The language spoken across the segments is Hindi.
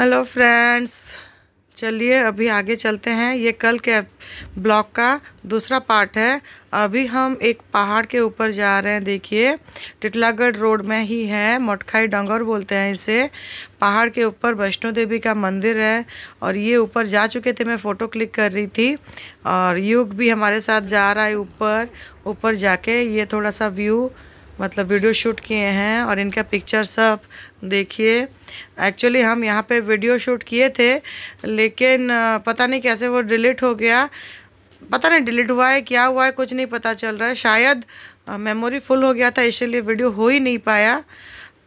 हेलो फ्रेंड्स चलिए अभी आगे चलते हैं ये कल के ब्लॉग का दूसरा पार्ट है अभी हम एक पहाड़ के ऊपर जा रहे हैं देखिए टिटलागढ़ रोड में ही है मोटखाई डंगर बोलते हैं इसे पहाड़ के ऊपर वैष्णो देवी का मंदिर है और ये ऊपर जा चुके थे मैं फ़ोटो क्लिक कर रही थी और युग भी हमारे साथ जा रहा है ऊपर ऊपर जाके ये थोड़ा सा व्यू मतलब वीडियो शूट किए हैं और इनका पिक्चर सब देखिए एक्चुअली हम यहाँ पे वीडियो शूट किए थे लेकिन पता नहीं कैसे वो डिलीट हो गया पता नहीं डिलीट हुआ है क्या हुआ है कुछ नहीं पता चल रहा है शायद मेमोरी फुल हो गया था इसीलिए वीडियो हो ही नहीं पाया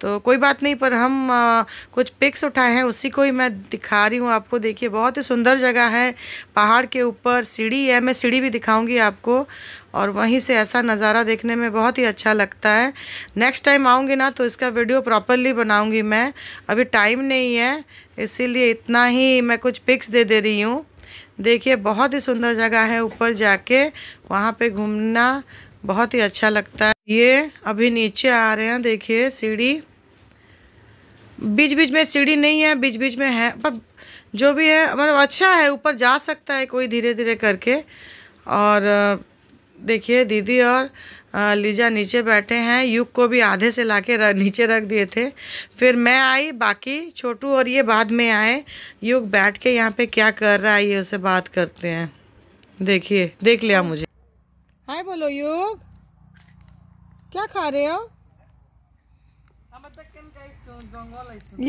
तो कोई बात नहीं पर हम आ, कुछ पिक्स उठाए हैं उसी को ही मैं दिखा रही हूँ आपको देखिए बहुत ही सुंदर जगह है पहाड़ के ऊपर सीढ़ी है मैं सीढ़ी भी दिखाऊंगी आपको और वहीं से ऐसा नज़ारा देखने में बहुत ही अच्छा लगता है नेक्स्ट टाइम आऊँगी ना तो इसका वीडियो प्रॉपरली बनाऊँगी मैं अभी टाइम नहीं है इसीलिए इतना ही मैं कुछ पिक्स दे दे रही हूँ देखिए बहुत ही सुंदर जगह है ऊपर जाके वहाँ पे घूमना बहुत ही अच्छा लगता है ये अभी नीचे आ रहे हैं देखिए सीढ़ी बीच बीच में सीढ़ी नहीं है बीच बीच में है पर जो भी है मतलब अच्छा है ऊपर जा सकता है कोई धीरे धीरे करके और देखिए दीदी और लीजा नीचे बैठे हैं युग को भी आधे से लाके र, नीचे रख दिए थे फिर मैं आई बाकी छोटू और ये बाद में आए युग बैठ के यहाँ पे क्या कर रहा है ये उसे बात करते हैं देखिए देख लिया मुझे हाय बोलो युग क्या खा रहे हो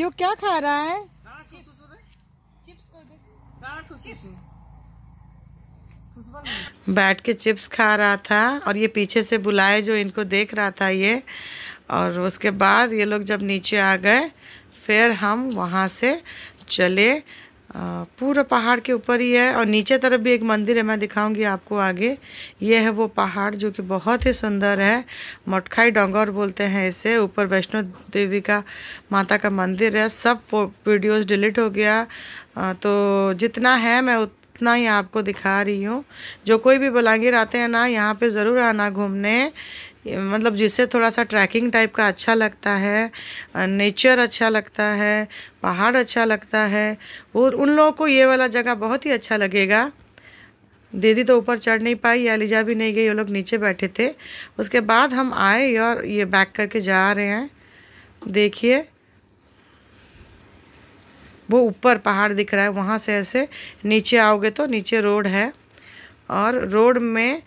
युग क्या खा रहा है चिप्स, चिप्स बैठ के चिप्स खा रहा था और ये पीछे से बुलाए जो इनको देख रहा था ये और उसके बाद ये लोग जब नीचे आ गए फिर हम वहाँ से चले पूरा पहाड़ के ऊपर ही है और नीचे तरफ भी एक मंदिर है मैं दिखाऊंगी आपको आगे ये है वो पहाड़ जो कि बहुत ही सुंदर है मटखाई डोंगर बोलते हैं इसे ऊपर वैष्णो देवी का माता का मंदिर है सब वीडियोस डिलीट हो गया तो जितना है मैं उत इतना ही आपको दिखा रही हूँ जो कोई भी बलांगीर आते हैं ना यहाँ पे ज़रूर आना घूमने मतलब जिससे थोड़ा सा ट्रैकिंग टाइप का अच्छा लगता है नेचर अच्छा लगता है पहाड़ अच्छा लगता है वो उन लोगों को ये वाला जगह बहुत ही अच्छा लगेगा दीदी तो ऊपर चढ़ नहीं पाई या लिजा भी नहीं गई वो लोग नीचे बैठे थे उसके बाद हम आए और ये बैक करके जा रहे हैं देखिए वो ऊपर पहाड़ दिख रहा है वहाँ से ऐसे नीचे आओगे तो नीचे रोड है और रोड में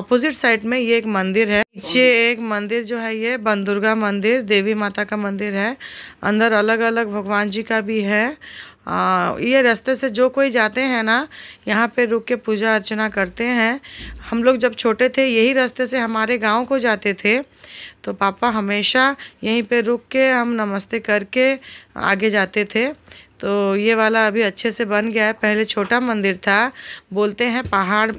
ऑपोजिट साइड में ये एक मंदिर है नीचे एक मंदिर जो है ये बंदुर्गा मंदिर देवी माता का मंदिर है अंदर अलग अलग भगवान जी का भी है आ, हाँ, ये रास्ते से जो कोई जाते हैं ना यहाँ पे रुक के पूजा अर्चना करते हैं हम लोग जब छोटे थे यही रास्ते से हमारे गांव को जाते थे तो पापा हमेशा यहीं पे रुक के हम नमस्ते करके आगे जाते थे तो ये वाला अभी अच्छे से बन गया है पहले छोटा मंदिर था बोलते हैं पहाड़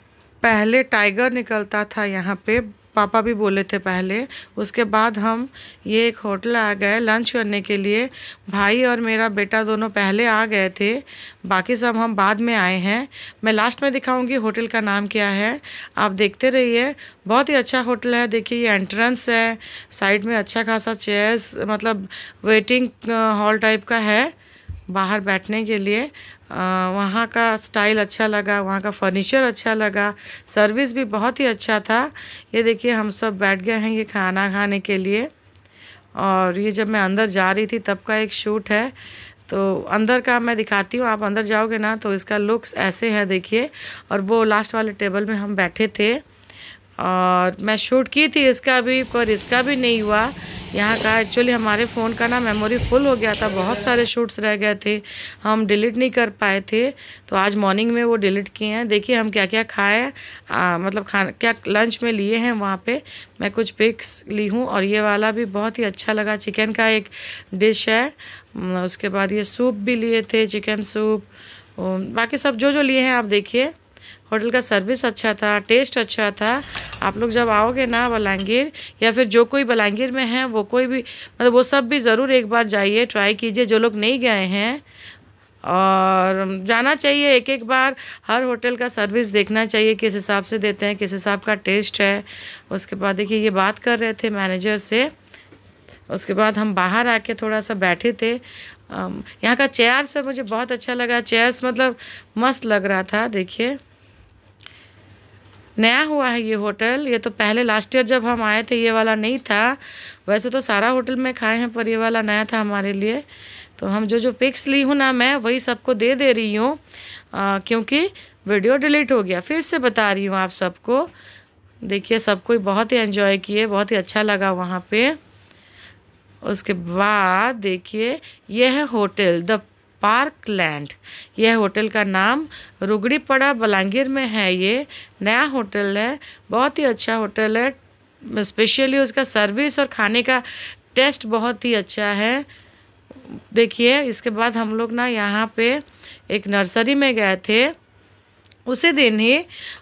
पहले टाइगर निकलता था यहाँ पे पापा भी बोले थे पहले उसके बाद हम ये एक होटल आ गए लंच करने के लिए भाई और मेरा बेटा दोनों पहले आ गए थे बाकी सब हम बाद में आए हैं मैं लास्ट में दिखाऊंगी होटल का नाम क्या है आप देखते रहिए बहुत ही अच्छा होटल है देखिए ये एंट्रेंस है साइड में अच्छा खासा चेयर्स मतलब वेटिंग हॉल टाइप का है बाहर बैठने के लिए वहाँ का स्टाइल अच्छा लगा वहाँ का फर्नीचर अच्छा लगा सर्विस भी बहुत ही अच्छा था ये देखिए हम सब बैठ गए हैं ये खाना खाने के लिए और ये जब मैं अंदर जा रही थी तब का एक शूट है तो अंदर का मैं दिखाती हूँ आप अंदर जाओगे ना तो इसका लुक्स ऐसे है देखिए और वो लास्ट वाले टेबल में हम बैठे थे और मैं शूट की थी इसका भी पर इसका भी नहीं हुआ यहाँ का एक्चुअली हमारे फ़ोन का ना मेमोरी फुल हो गया था बहुत सारे शूट्स रह गए थे हम डिलीट नहीं कर पाए थे तो आज मॉर्निंग में वो डिलीट किए हैं देखिए हम मतलब क्या क्या खाए मतलब खा क्या लंच में लिए हैं वहाँ पे मैं कुछ पिक्स ली हूँ और ये वाला भी बहुत ही अच्छा लगा चिकन का एक डिश है उसके बाद ये सूप भी लिए थे चिकन सूप बाकी सब जो जो लिए हैं आप देखिए होटल का सर्विस अच्छा था टेस्ट अच्छा था आप लोग जब आओगे ना बलांगीर या फिर जो कोई बलांगीर में है वो कोई भी मतलब वो सब भी ज़रूर एक बार जाइए ट्राई कीजिए जो लोग नहीं गए हैं और जाना चाहिए एक एक बार हर होटल का सर्विस देखना चाहिए किस हिसाब से देते हैं किस हिसाब का टेस्ट है उसके बाद देखिए ये बात कर रहे थे मैनेजर से उसके बाद हम बाहर आके थोड़ा सा बैठे थे यहाँ का चेयर से मुझे बहुत अच्छा लगा चेयर्स मतलब मस्त लग रहा था देखिए नया हुआ है ये होटल ये तो पहले लास्ट ईयर जब हम आए थे ये वाला नहीं था वैसे तो सारा होटल में खाए हैं पर ये वाला नया था हमारे लिए तो हम जो जो पिक्स ली हूँ ना मैं वही सबको दे दे रही हूँ क्योंकि वीडियो डिलीट हो गया फिर से बता रही हूँ आप सबको देखिए सबको बहुत ही एंजॉय किए बहुत ही अच्छा लगा वहाँ पे उसके बाद देखिए यह है होटल द पार्क लैंड यह होटल का नाम रुगड़ी पड़ा बलांगीर में है ये नया होटल है बहुत ही अच्छा होटल है स्पेशली उसका सर्विस और खाने का टेस्ट बहुत ही अच्छा है देखिए इसके बाद हम लोग ना यहाँ पे एक नर्सरी में गए थे उसी दिन ही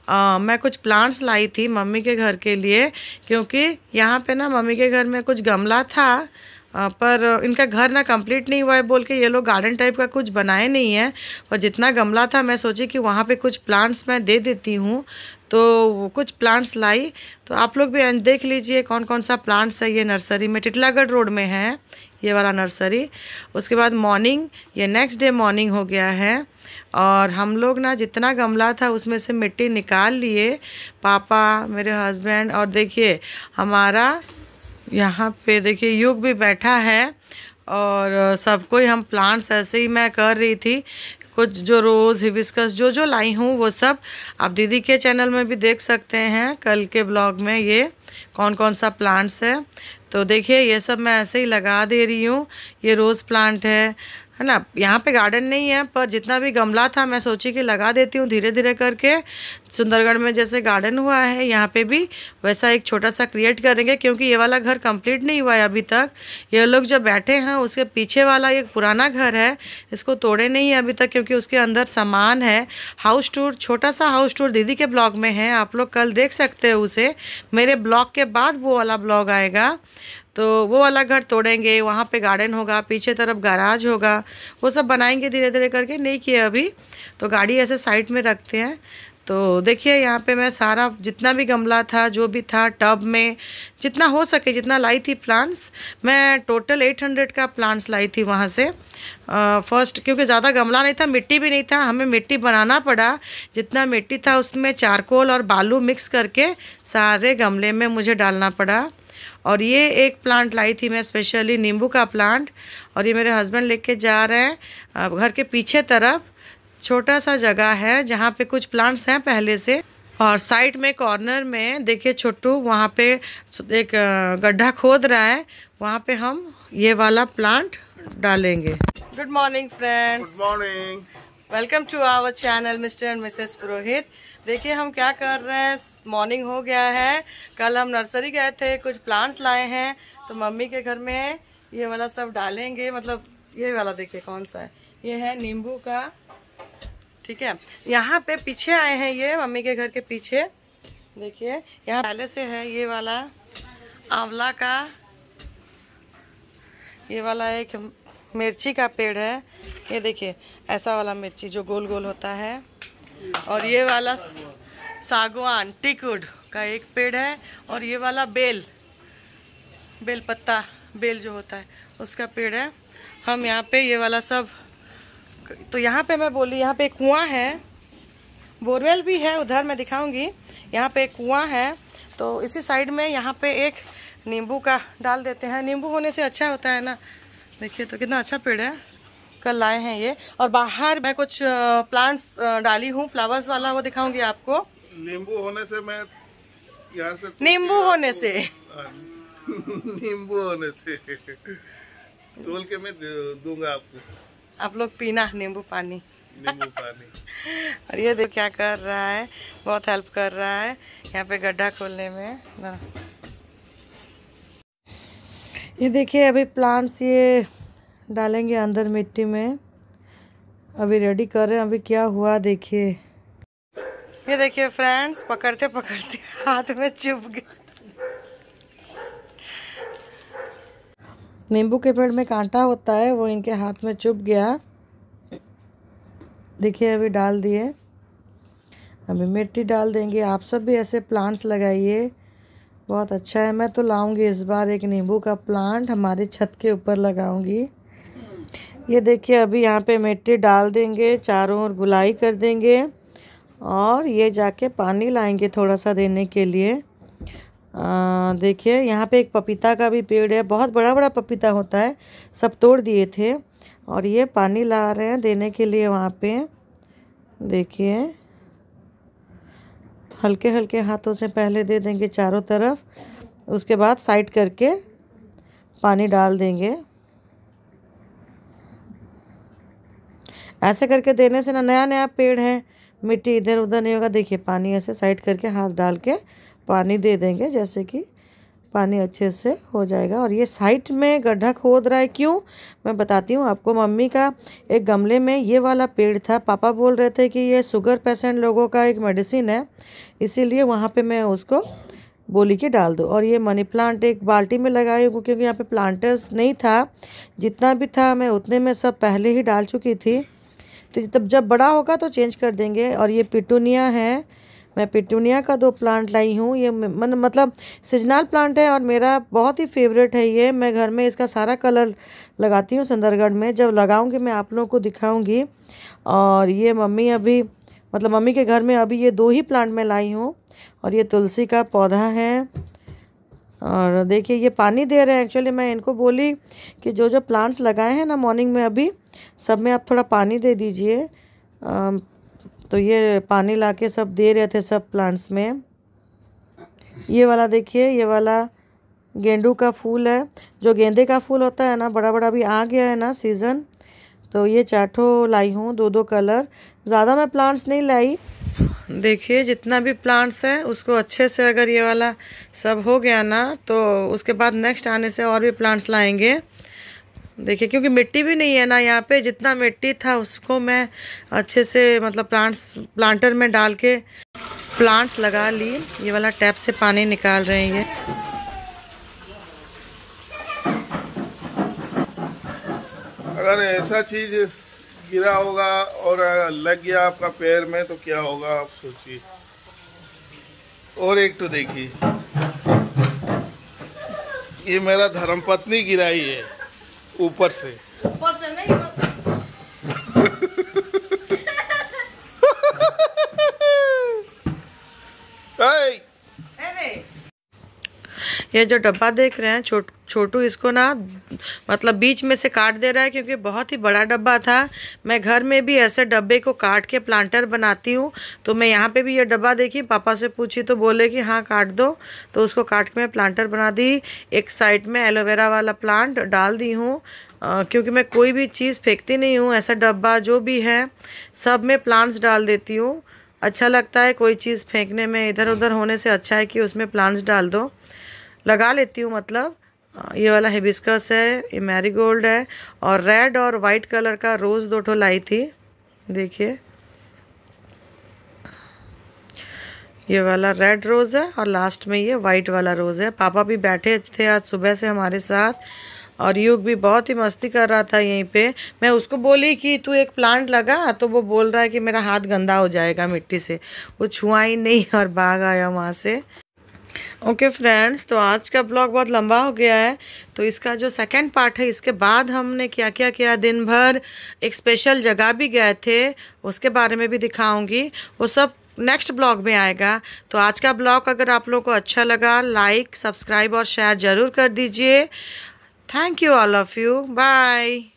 आ, मैं कुछ प्लांट्स लाई थी मम्मी के घर के लिए क्योंकि यहाँ पे ना मम्मी के घर में कुछ गमला था हाँ, पर इनका घर ना कंप्लीट नहीं हुआ है बोल के ये लोग गार्डन टाइप का कुछ बनाए नहीं है और जितना गमला था मैं सोची कि वहाँ पे कुछ प्लांट्स मैं दे देती हूँ तो कुछ प्लांट्स लाई तो आप लोग भी देख लीजिए कौन कौन सा प्लांट्स है ये नर्सरी में टिटलागढ़ रोड में है ये वाला नर्सरी उसके बाद मॉर्निंग ये नेक्स्ट डे मॉर्निंग हो गया है और हम लोग ना जितना गमला था उसमें से मिट्टी निकाल लिए पापा मेरे हस्बैंड और देखिए हमारा यहाँ पे देखिए युग भी बैठा है और सबको कोई हम प्लांट्स ऐसे ही मैं कर रही थी कुछ जो रोज़ हिबिस्कस जो जो लाई हूँ वो सब आप दीदी के चैनल में भी देख सकते हैं कल के ब्लॉग में ये कौन कौन सा प्लांट्स है तो देखिए ये सब मैं ऐसे ही लगा दे रही हूँ ये रोज़ प्लांट है है ना यहाँ पे गार्डन नहीं है पर जितना भी गमला था मैं सोची कि लगा देती हूँ धीरे धीरे करके सुंदरगढ़ में जैसे गार्डन हुआ है यहाँ पे भी वैसा एक छोटा सा क्रिएट करेंगे क्योंकि ये वाला घर कंप्लीट नहीं हुआ है अभी तक ये लोग जो बैठे हैं उसके पीछे वाला एक पुराना घर है इसको तोड़े नहीं है अभी तक क्योंकि उसके अंदर सामान है हाउस टूर छोटा सा हाउस टूर दीदी के ब्लॉग में है आप लोग कल देख सकते हो उसे मेरे ब्लॉग के बाद वो वाला ब्लॉग आएगा तो वो वाला घर तोड़ेंगे वहाँ पे गार्डन होगा पीछे तरफ गराज होगा वो सब बनाएंगे धीरे धीरे करके नहीं किए अभी तो गाड़ी ऐसे साइड में रखते हैं तो देखिए यहाँ पे मैं सारा जितना भी गमला था जो भी था टब में जितना हो सके जितना लाई थी प्लांट्स मैं टोटल 800 का प्लांट्स लाई थी वहाँ से फर्स्ट क्योंकि ज़्यादा गमला नहीं था मिट्टी भी नहीं था हमें मिट्टी बनाना पड़ा जितना मिट्टी था उसमें चारकोल और बालू मिक्स करके सारे गमले में मुझे डालना पड़ा और ये एक प्लांट लाई थी मैं स्पेशली नींबू का प्लांट और ये मेरे हस्बैंड लेके जा रहे हैं घर के पीछे तरफ छोटा सा जगह है जहाँ पे कुछ प्लांट्स हैं पहले से और साइड में कॉर्नर में देखिए छोटू वहाँ पे एक गड्ढा खोद रहा है वहाँ पे हम ये वाला प्लांट डालेंगे good morning friends good morning welcome to our channel mister and missus Purohit देखिए हम क्या कर रहे हैं मॉर्निंग हो गया है कल हम नर्सरी गए थे कुछ प्लांट्स लाए हैं तो मम्मी के घर में ये वाला सब डालेंगे मतलब ये वाला देखिए कौन सा है ये है नींबू का ठीक है यहाँ पे पीछे आए हैं ये मम्मी के घर के पीछे देखिए यहाँ पहले से है ये वाला आंवला का ये वाला एक मिर्ची का पेड़ है ये देखिए ऐसा वाला मिर्ची जो गोल गोल होता है और ये वाला सागवान टिकुड का एक पेड़ है और ये वाला बेल बेल पत्ता बेल जो होता है उसका पेड़ है हम यहाँ पे ये वाला सब तो यहाँ पे मैं बोली यहाँ पे एक कुआं है बोरवेल भी है उधर मैं दिखाऊंगी यहाँ पे एक कुआं है तो इसी साइड में यहाँ पे एक नींबू का डाल देते हैं नींबू होने से अच्छा होता है ना देखिए तो कितना अच्छा पेड़ है कल लाए हैं ये और बाहर मैं कुछ प्लांट्स डाली हूँ फ्लावर्स वाला वो दिखाऊंगी आपको नींबू होने से मैं यहाँ से नींबू होने तो- से हाँ, नींबू होने से तोल के मैं दूंगा आपको आप लोग पीना नींबू पानी नींबू पानी और ये देख क्या कर रहा है बहुत हेल्प कर रहा है यहाँ पे गड्ढा खोलने में ये देखिए अभी प्लांट्स ये डालेंगे अंदर मिट्टी में अभी रेडी कर रहे हैं अभी क्या हुआ देखिए ये देखिए फ्रेंड्स पकड़ते पकड़ते हाथ में चुप गए नींबू के पेड़ में कांटा होता है वो इनके हाथ में चुप गया देखिए अभी डाल दिए अभी मिट्टी डाल देंगे आप सब भी ऐसे प्लांट्स लगाइए बहुत अच्छा है मैं तो लाऊंगी इस बार एक नींबू का प्लांट हमारे छत के ऊपर लगाऊंगी ये देखिए अभी यहाँ पे मिट्टी डाल देंगे चारों ओर गुलाई कर देंगे और ये जाके पानी लाएंगे थोड़ा सा देने के लिए देखिए यहाँ पे एक पपीता का भी पेड़ है बहुत बड़ा बड़ा पपीता होता है सब तोड़ दिए थे और ये पानी ला रहे हैं देने के लिए वहाँ पे देखिए हल्के हल्के हाथों से पहले दे देंगे चारों तरफ उसके बाद साइड करके पानी डाल देंगे ऐसे करके देने से ना नया नया पेड़ है मिट्टी इधर उधर नहीं होगा देखिए पानी ऐसे साइड करके हाथ डाल के पानी दे देंगे जैसे कि पानी अच्छे से हो जाएगा और ये साइड में गड्ढा खोद रहा है क्यों मैं बताती हूँ आपको मम्मी का एक गमले में ये वाला पेड़ था पापा बोल रहे थे कि ये शुगर पेशेंट लोगों का एक मेडिसिन है इसीलिए वहाँ पे मैं उसको बोली के डाल दूँ और ये मनी प्लांट एक बाल्टी में लगाई हूँ क्योंकि यहाँ पे प्लांटर्स नहीं था जितना भी था मैं उतने में सब पहले ही डाल चुकी थी तो तब जब बड़ा होगा तो चेंज कर देंगे और ये पिटूनिया है मैं पिटूनिया का दो प्लांट लाई हूँ ये मन मतलब सीजनल प्लांट है और मेरा बहुत ही फेवरेट है ये मैं घर में इसका सारा कलर लगाती हूँ सुंदरगढ़ में जब लगाऊँगी मैं आप लोगों को दिखाऊँगी और ये मम्मी अभी मतलब मम्मी के घर में अभी ये दो ही प्लांट मैं लाई हूँ और ये तुलसी का पौधा है और देखिए ये पानी दे रहे हैं एक्चुअली मैं इनको बोली कि जो जो प्लांट्स लगाए हैं ना मॉर्निंग में अभी सब में आप थोड़ा पानी दे दीजिए तो ये पानी ला के सब दे रहे थे सब प्लांट्स में ये वाला देखिए ये वाला गेंडू का फूल है जो गेंदे का फूल होता है ना बड़ा बड़ा अभी आ गया है ना सीज़न तो ये चाठो लाई हूँ दो दो कलर ज़्यादा मैं प्लांट्स नहीं लाई देखिए जितना भी प्लांट्स है उसको अच्छे से अगर ये वाला सब हो गया ना तो उसके बाद नेक्स्ट आने से और भी प्लांट्स लाएंगे देखिए क्योंकि मिट्टी भी नहीं है ना यहाँ पे जितना मिट्टी था उसको मैं अच्छे से मतलब प्लांट्स प्लांटर में डाल के प्लांट्स लगा ली ये वाला टैप से पानी निकाल रहे हैं ये अगर ऐसा चीज़ गिरा होगा और लग गया आपका पैर में तो क्या होगा आप सोचिए और एक तो देखिए ये मेरा धर्मपत्नी गिराई है ऊपर से ये जो डब्बा देख रहे हैं छोट छोटू इसको ना मतलब बीच में से काट दे रहा है क्योंकि बहुत ही बड़ा डब्बा था मैं घर में भी ऐसे डब्बे को काट के प्लांटर बनाती हूँ तो मैं यहाँ पे भी ये डब्बा देखी पापा से पूछी तो बोले कि हाँ काट दो तो उसको काट के मैं प्लांटर बना दी एक साइड में एलोवेरा वाला प्लांट डाल दी हूँ क्योंकि मैं कोई भी चीज़ फेंकती नहीं हूँ ऐसा डब्बा जो भी है सब में प्लांट्स डाल देती हूँ अच्छा लगता है कोई चीज़ फेंकने में इधर उधर होने से अच्छा है कि उसमें प्लांट्स डाल दो लगा लेती हूँ मतलब ये वाला हिबिस्कस है ये मैरीगोल्ड है और रेड और वाइट कलर का रोज़ दो ठो लाई थी देखिए ये वाला रेड रोज़ है और लास्ट में ये वाइट वाला रोज़ है पापा भी बैठे थे आज सुबह से हमारे साथ और युग भी बहुत ही मस्ती कर रहा था यहीं पे मैं उसको बोली कि तू एक प्लांट लगा तो वो बोल रहा है कि मेरा हाथ गंदा हो जाएगा मिट्टी से वो छुआ ही नहीं और भाग आया वहाँ से ओके okay फ्रेंड्स तो आज का ब्लॉग बहुत लंबा हो गया है तो इसका जो सेकंड पार्ट है इसके बाद हमने क्या क्या किया दिन भर एक स्पेशल जगह भी गए थे उसके बारे में भी दिखाऊंगी वो सब नेक्स्ट ब्लॉग में आएगा तो आज का ब्लॉग अगर आप लोगों को अच्छा लगा लाइक सब्सक्राइब और शेयर ज़रूर कर दीजिए thank you all of you bye